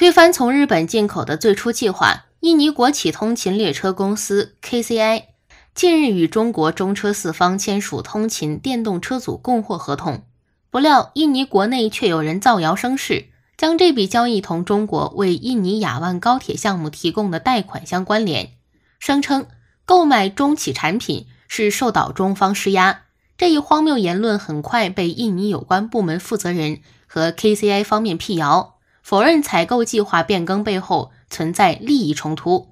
推翻从日本进口的最初计划。印尼国企通勤列车公司 KCI 近日与中国中车四方签署通勤电动车组供货合同，不料印尼国内却有人造谣生事，将这笔交易同中国为印尼雅万高铁项目提供的贷款相关联，声称购买中企产品是受到中方施压。这一荒谬言论很快被印尼有关部门负责人和 KCI 方面辟谣。否认采购计划变更背后存在利益冲突。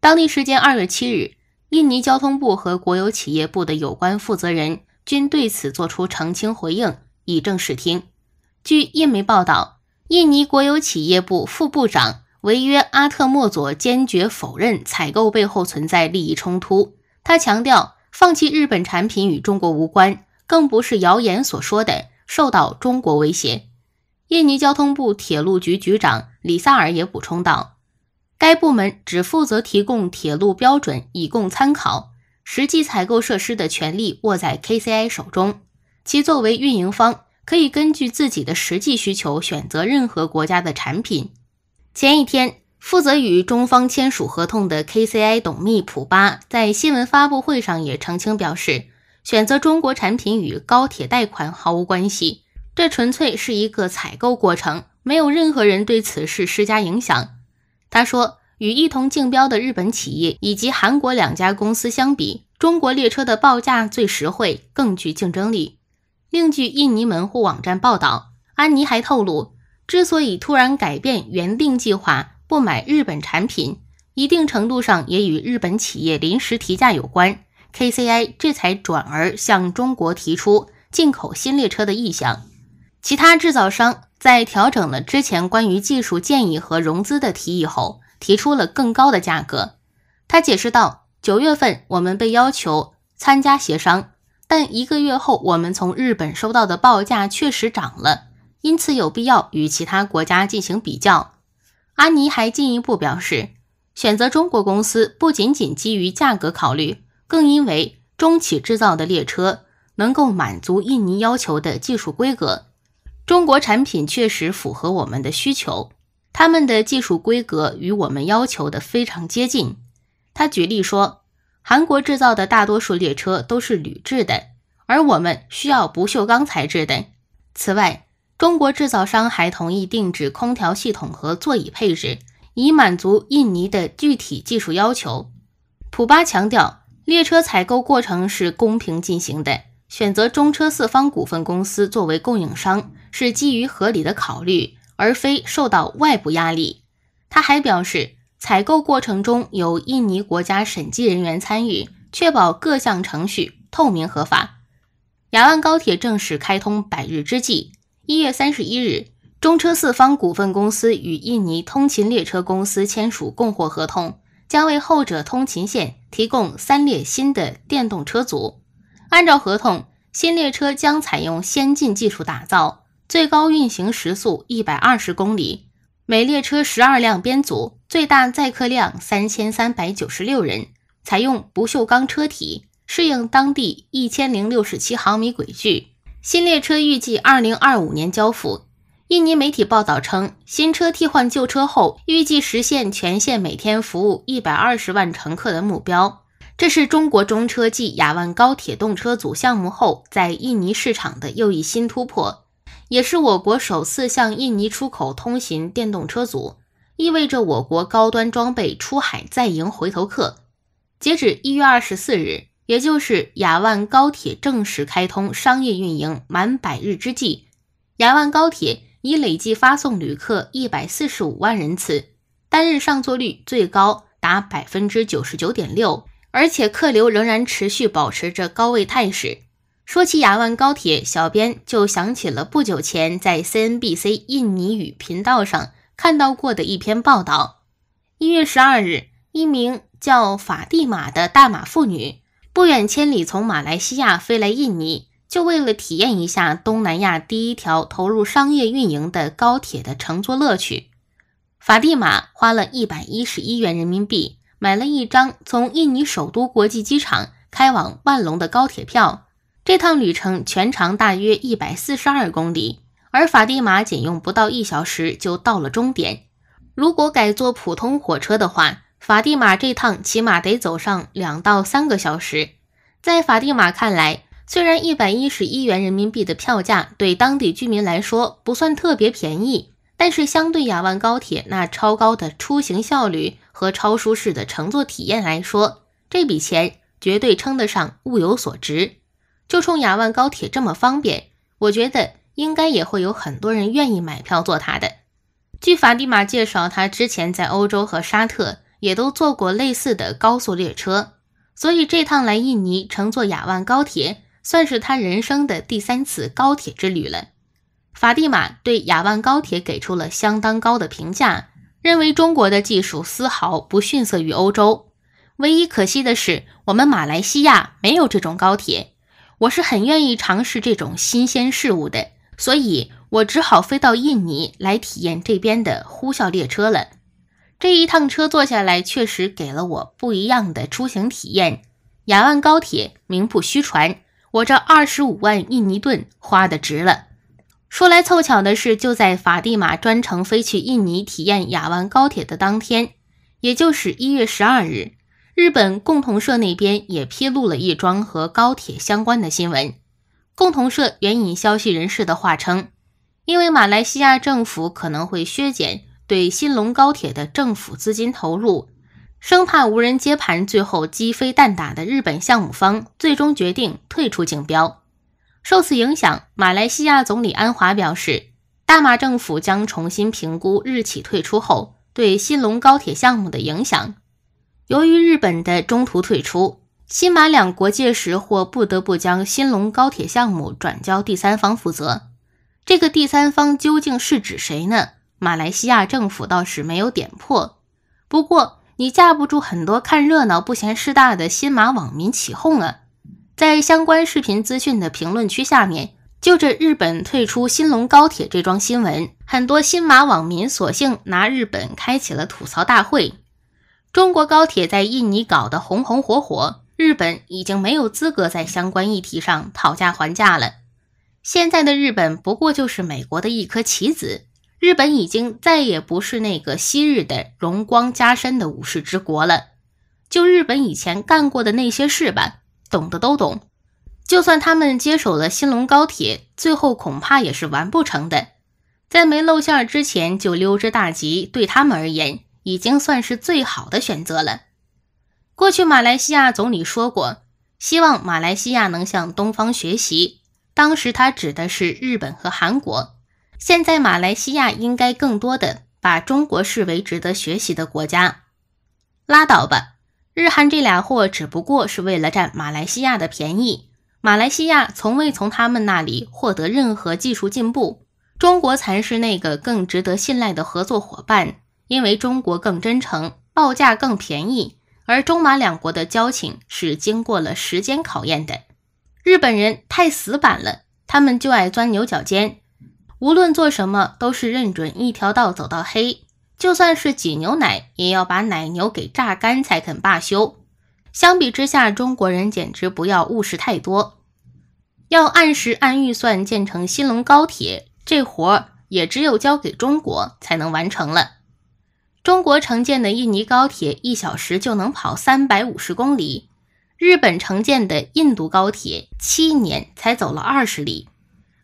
当地时间二月七日，印尼交通部和国有企业部的有关负责人均对此作出澄清回应，以正视听。据印媒报道，印尼国有企业部副部长维约阿特莫佐坚决否认采购背后存在利益冲突。他强调，放弃日本产品与中国无关，更不是谣言所说的受到中国威胁。印尼交通部铁路局局长李萨尔也补充道，该部门只负责提供铁路标准以供参考，实际采购设施的权利握在 KCI 手中，其作为运营方可以根据自己的实际需求选择任何国家的产品。前一天，负责与中方签署合同的 KCI 董秘普巴在新闻发布会上也澄清表示，选择中国产品与高铁贷款毫无关系。这纯粹是一个采购过程，没有任何人对此事施加影响。他说，与一同竞标的日本企业以及韩国两家公司相比，中国列车的报价最实惠，更具竞争力。另据印尼门户网站报道，安妮还透露，之所以突然改变原定计划不买日本产品，一定程度上也与日本企业临时提价有关。KCI 这才转而向中国提出进口新列车的意向。其他制造商在调整了之前关于技术建议和融资的提议后，提出了更高的价格。他解释道：“九月份我们被要求参加协商，但一个月后我们从日本收到的报价确实涨了，因此有必要与其他国家进行比较。”安尼还进一步表示，选择中国公司不仅仅基于价格考虑，更因为中企制造的列车能够满足印尼要求的技术规格。中国产品确实符合我们的需求，他们的技术规格与我们要求的非常接近。他举例说，韩国制造的大多数列车都是铝制的，而我们需要不锈钢材质的。此外，中国制造商还同意定制空调系统和座椅配置，以满足印尼的具体技术要求。普巴强调，列车采购过程是公平进行的，选择中车四方股份公司作为供应商。是基于合理的考虑，而非受到外部压力。他还表示，采购过程中有印尼国家审计人员参与，确保各项程序透明合法。雅万高铁正式开通百日之际，一月三十一日，中车四方股份公司与印尼通勤列车公司签署供货合同，将为后者通勤线提供三列新的电动车组。按照合同，新列车将采用先进技术打造。最高运行时速一百二十公里，每列车十二辆编组，最大载客量三千三百九十六人，采用不锈钢车体，适应当地一千零六十七毫米轨距。新列车预计二零二五年交付。印尼媒体报道称，新车替换旧车后，预计实现全线每天服务一百二十万乘客的目标。这是中国中车继亚万高铁动车组项目后，在印尼市场的又一新突破。也是我国首次向印尼出口通行电动车组，意味着我国高端装备出海再迎回头客。截止一月二十四日，也就是雅万高铁正式开通商业运营满百日之际，雅万高铁已累计发送旅客一百四十五万人次，单日上座率最高达百分之九十九点六，而且客流仍然持续保持着高位态势。说起雅万高铁，小编就想起了不久前在 CNBC 印尼语频道上看到过的一篇报道。一月十二日，一名叫法蒂玛的大马妇女不远千里从马来西亚飞来印尼，就为了体验一下东南亚第一条投入商业运营的高铁的乘坐乐趣。法蒂玛花了一百一十一元人民币买了一张从印尼首都国际机场开往万隆的高铁票。这趟旅程全长大约一百四十二公里，而法蒂玛仅用不到一小时就到了终点。如果改坐普通火车的话，法蒂玛这趟起码得走上两到三个小时。在法蒂玛看来，虽然一百一十一元人民币的票价对当地居民来说不算特别便宜，但是相对雅万高铁那超高的出行效率和超舒适的乘坐体验来说，这笔钱绝对称得上物有所值。就冲雅万高铁这么方便，我觉得应该也会有很多人愿意买票坐它的。据法蒂玛介绍，他之前在欧洲和沙特也都坐过类似的高速列车，所以这趟来印尼乘坐雅万高铁算是他人生的第三次高铁之旅了。法蒂玛对雅万高铁给出了相当高的评价，认为中国的技术丝毫不逊色于欧洲。唯一可惜的是，我们马来西亚没有这种高铁。我是很愿意尝试这种新鲜事物的，所以我只好飞到印尼来体验这边的呼啸列车了。这一趟车坐下来，确实给了我不一样的出行体验。雅万高铁名不虚传，我这二十五万印尼盾花的值了。说来凑巧的是，就在法蒂玛专程飞去印尼体验雅万高铁的当天，也就是一月十二日。日本共同社那边也披露了一桩和高铁相关的新闻。共同社援引消息人士的话称，因为马来西亚政府可能会削减对新龙高铁的政府资金投入，生怕无人接盘，最后鸡飞蛋打的日本项目方最终决定退出竞标。受此影响，马来西亚总理安华表示，大马政府将重新评估日企退出后对新龙高铁项目的影响。由于日本的中途退出，新马两国届时或不得不将新龙高铁项目转交第三方负责。这个第三方究竟是指谁呢？马来西亚政府倒是没有点破。不过，你架不住很多看热闹不嫌事大的新马网民起哄啊！在相关视频资讯的评论区下面，就着日本退出新龙高铁这桩新闻，很多新马网民索性拿日本开启了吐槽大会。中国高铁在印尼搞得红红火火，日本已经没有资格在相关议题上讨价还价了。现在的日本不过就是美国的一颗棋子，日本已经再也不是那个昔日的荣光加身的武士之国了。就日本以前干过的那些事吧，懂的都懂。就算他们接手了新龙高铁，最后恐怕也是完不成的。在没露馅儿之前就溜之大吉，对他们而言。已经算是最好的选择了。过去，马来西亚总理说过，希望马来西亚能向东方学习。当时他指的是日本和韩国。现在，马来西亚应该更多的把中国视为值得学习的国家。拉倒吧，日韩这俩货只不过是为了占马来西亚的便宜。马来西亚从未从他们那里获得任何技术进步。中国才是那个更值得信赖的合作伙伴。因为中国更真诚，报价更便宜，而中马两国的交情是经过了时间考验的。日本人太死板了，他们就爱钻牛角尖，无论做什么都是认准一条道走到黑，就算是挤牛奶也要把奶牛给榨干才肯罢休。相比之下，中国人简直不要务实太多，要按时按预算建成新龙高铁，这活儿也只有交给中国才能完成了。中国承建的印尼高铁一小时就能跑三百五十公里，日本承建的印度高铁七年才走了二十里。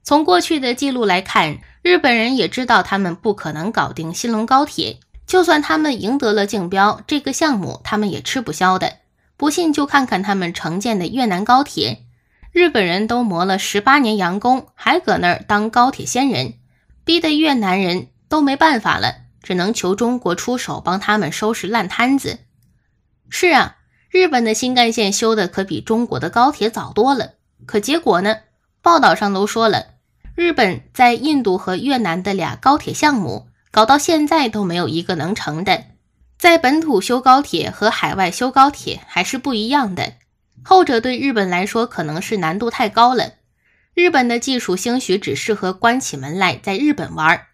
从过去的记录来看，日本人也知道他们不可能搞定新龙高铁，就算他们赢得了竞标，这个项目他们也吃不消的。不信就看看他们承建的越南高铁，日本人都磨了十八年洋工，还搁那儿当高铁仙人，逼得越南人都没办法了。只能求中国出手帮他们收拾烂摊子。是啊，日本的新干线修的可比中国的高铁早多了，可结果呢？报道上都说了，日本在印度和越南的俩高铁项目搞到现在都没有一个能成的。在本土修高铁和海外修高铁还是不一样的，后者对日本来说可能是难度太高了。日本的技术兴许只适合关起门来在日本玩儿。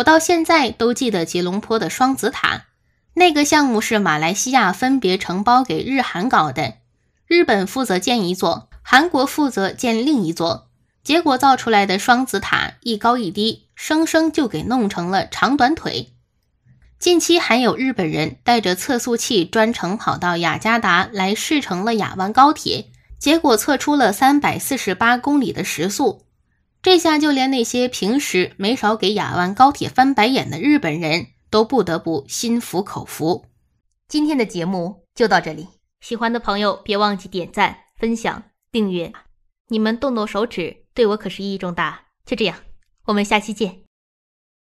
我到现在都记得吉隆坡的双子塔，那个项目是马来西亚分别承包给日韩搞的，日本负责建一座，韩国负责建另一座，结果造出来的双子塔一高一低，生生就给弄成了长短腿。近期还有日本人带着测速器专程跑到雅加达来试乘了亚湾高铁，结果测出了三百四十八公里的时速。这下就连那些平时没少给雅万高铁翻白眼的日本人都不得不心服口服。今天的节目就到这里，喜欢的朋友别忘记点赞、分享、订阅，你们动动手指对我可是意义重大。就这样，我们下期见。